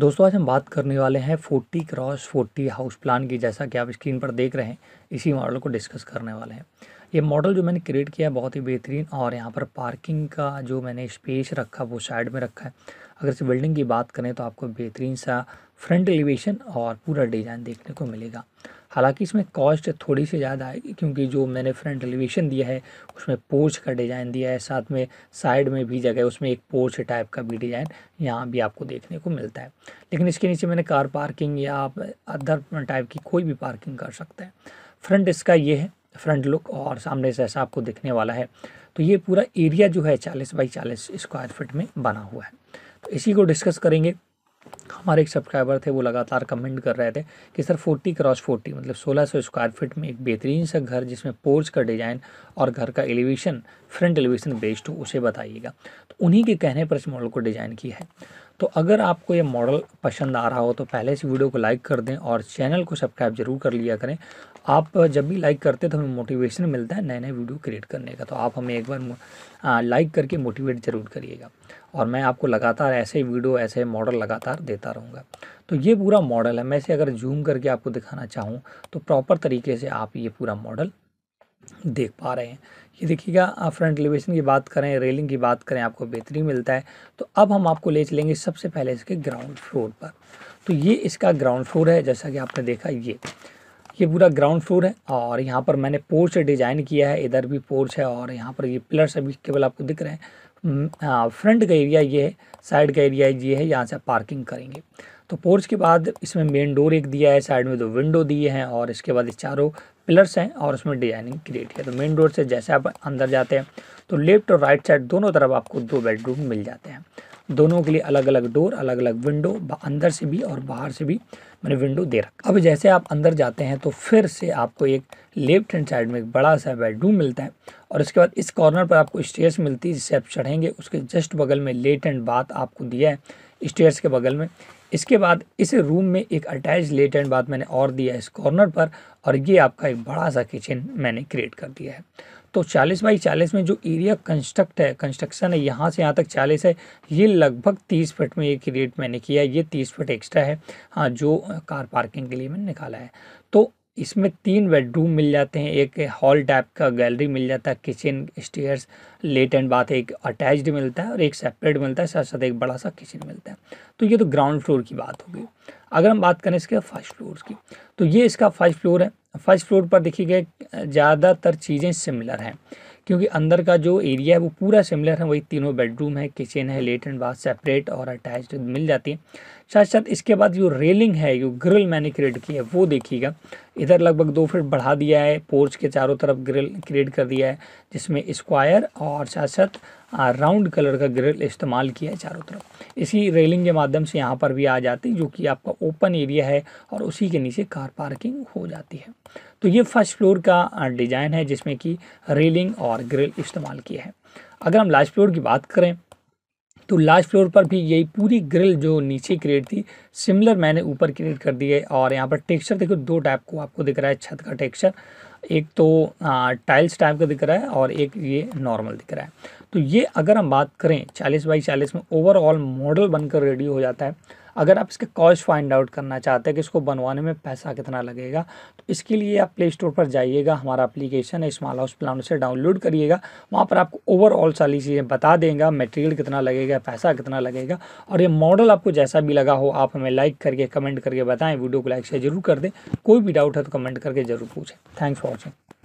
दोस्तों आज हम बात करने वाले हैं forty cross forty house plan की जैसा कि आप स्क्रीन पर देख रहे हैं इसी मॉडल को डिस्कस करने वाले हैं ये मॉडल जो मैंने क्रिएट किया है बहुत ही बेहतरीन और यहाँ पर पार्किंग का जो मैंने स्पेस रखा वो साइड में रखा है अगर इस बिल्डिंग की बात करें तो आपको बेहतरीन सा फ्रंट एलिवेशन और पूरा डिज़ाइन देखने को मिलेगा हालांकि इसमें कॉस्ट थोड़ी सी ज़्यादा आएगी क्योंकि जो मैंने फ्रंट एलिवेशन दिया है उसमें पोर्च का डिज़ाइन दिया है साथ में साइड में भी जगह उसमें एक पोर्च टाइप का भी डिज़ाइन यहाँ भी आपको देखने को मिलता है लेकिन इसके नीचे मैंने कार पार्किंग या आप अदर टाइप की कोई भी पार्किंग कर सकते हैं फ्रंट इसका ये है फ्रंट लुक और सामने से ऐसा आपको दिखने वाला है तो ये पूरा एरिया जो है चालीस बाई चालीस स्क्वायर फिट में बना हुआ है इसी को डिस्कस करेंगे हमारे एक सब्सक्राइबर थे वो लगातार कमेंट कर रहे थे कि सर 40 क्रॉस 40 मतलब 1600 स्क्वायर फीट में एक बेहतरीन सा घर जिसमें पोर्च का डिज़ाइन और घर का एलिवेशन फ्रंट एलिवेशन बेस्ड हो उसे बताइएगा तो उन्हीं के कहने पर इस मॉडल को डिज़ाइन किया है तो अगर आपको ये मॉडल पसंद आ रहा हो तो पहले इस वीडियो को लाइक कर दें और चैनल को सब्सक्राइब जरूर कर लिया करें आप जब भी लाइक करते हैं तो हमें मोटिवेशन मिलता है नए नए वीडियो क्रिएट करने का तो आप हमें एक बार लाइक करके मोटिवेट ज़रूर करिएगा और मैं आपको लगातार ऐसे वीडियो ऐसे मॉडल लगातार देता रहूँगा तो ये पूरा मॉडल है मैं इसे अगर जूम करके आपको दिखाना चाहूँ तो प्रॉपर तरीके से आप ये पूरा मॉडल देख पा रहे हैं ये देखिएगा फ्रंट एलिवेशन की बात करें रेलिंग की बात करें आपको बेहतरीन मिलता है तो अब हम आपको ले चलेंगे सबसे पहले इसके ग्राउंड फ्लोर पर तो ये इसका ग्राउंड फ्लोर है जैसा कि आपने देखा ये ये पूरा ग्राउंड फ्लोर है और यहाँ पर मैंने पोर्च डिज़ाइन किया है इधर भी पोर्च है और यहाँ पर ये पिलर्स अभी केवल आपको दिख रहे हैं फ्रंट का एरिया ये है साइड का एरिया ये है यहाँ से पार्किंग करेंगे तो पोर्च के बाद इसमें मेन डोर एक दिया है साइड में दो विंडो दिए हैं और इसके बाद इस चारों पिलर्स हैं और उसमें डिजाइनिंग क्रिएट किया तो मेन डोर से जैसे आप अंदर जाते हैं तो लेफ्ट और राइट साइड दोनों तरफ आपको दो बेडरूम मिल जाते हैं दोनों के लिए अलग अलग डोर अलग अलग विंडो अंदर से भी और बाहर से भी मैंने विंडो दे रखा अब जैसे आप अंदर जाते हैं तो फिर से आपको एक लेफ्ट हैंड साइड में एक बड़ा सा बेडरूम मिलता है और इसके बाद इस कॉर्नर पर आपको स्टेयर्स मिलती है जिससे आप चढ़ेंगे उसके जस्ट बगल में लेट एंड बात आपको दिया है स्टेयर्स के बगल में इसके बाद इस रूम में एक अटैच लेट एंड बाथ मैंने और दिया है इस कॉर्नर पर और ये आपका एक बड़ा सा किचन मैंने क्रिएट कर दिया है तो 40 बाई 40 में जो एरिया कंस्ट्रक्ट है कंस्ट्रक्शन है यहाँ से यहाँ तक 40 है ये लगभग 30 फट में ये क्रिएट मैंने किया है ये 30 फट एक्स्ट्रा है हाँ जो कार पार्किंग के लिए मैंने निकाला है इसमें तीन बेडरूम मिल जाते हैं एक हॉल टाइप का गैलरी मिल जाता है kitchen stairs lat and bath एक अटैच्ड मिलता है और एक सेपरेट मिलता है साथ साथ एक बड़ा सा किचन मिलता है तो ये तो ग्राउंड फ्लोर की बात होगी अगर हम बात करें इसके फर्स्ट फ्लोर की तो ये इसका फर्स्ट फ्लोर है फर्स्ट फ्लोर पर देखिए गए ज़्यादातर चीज़ें सिमिलर हैं क्योंकि अंदर का जो एरिया है वो पूरा सिमिलर है वही तीनों बेडरूम है किचन है लेट एंड बाथ सेपरेट और अटैच्ड मिल जाती है साथ साथ इसके बाद जो रेलिंग है जो ग्रिल मैंने क्रिएट की है वो देखिएगा इधर लगभग दो फीट बढ़ा दिया है पोर्च के चारों तरफ ग्रिल क्रिएट कर दिया है जिसमें स्क्वायर और साथ साथ राउंड कलर का ग्रिल इस्तेमाल किया है चारों तरफ इसी रेलिंग के माध्यम से यहाँ पर भी आ जाती है जो कि आपका ओपन एरिया है और उसी के नीचे कार पार्किंग हो जाती है तो ये फर्स्ट फ्लोर का डिज़ाइन है जिसमें कि रेलिंग और ग्रिल इस्तेमाल किया है अगर हम लास्ट फ्लोर की बात करें तो लास्ट फ्लोर पर भी यही पूरी ग्रिल जो नीचे क्रिएट थी सिमिलर मैंने ऊपर क्रिएट कर दी है और यहाँ पर टेक्सचर देखो दो टाइप को आपको दिख रहा है छत का टेक्सचर एक तो टाइल्स टाइप का दिख रहा है और एक ये नॉर्मल दिख रहा है तो ये अगर हम बात करें चालीस बाई चालीस में ओवरऑल मॉडल बनकर रेडी हो जाता है अगर आप इसके कॉस्ट फाइंड आउट करना चाहते हैं कि इसको बनवाने में पैसा कितना लगेगा तो इसके लिए आप प्ले स्टोर पर जाइएगा हमारा एप्लीकेशन है स्मॉल हाउस प्लान उसे डाउनलोड करिएगा वहाँ पर आपको ओवरऑल सारी चीज़ें बता देंगे मटेरियल कितना लगेगा पैसा कितना लगेगा और ये मॉडल आपको जैसा भी लगा हो आप हमें लाइक करके कमेंट करके बताएं वीडियो को लाइक शेयर जरूर कर दें कोई भी डाउट है तो कमेंट करके जरूर पूछें थैंक्स फॉर वॉचिंग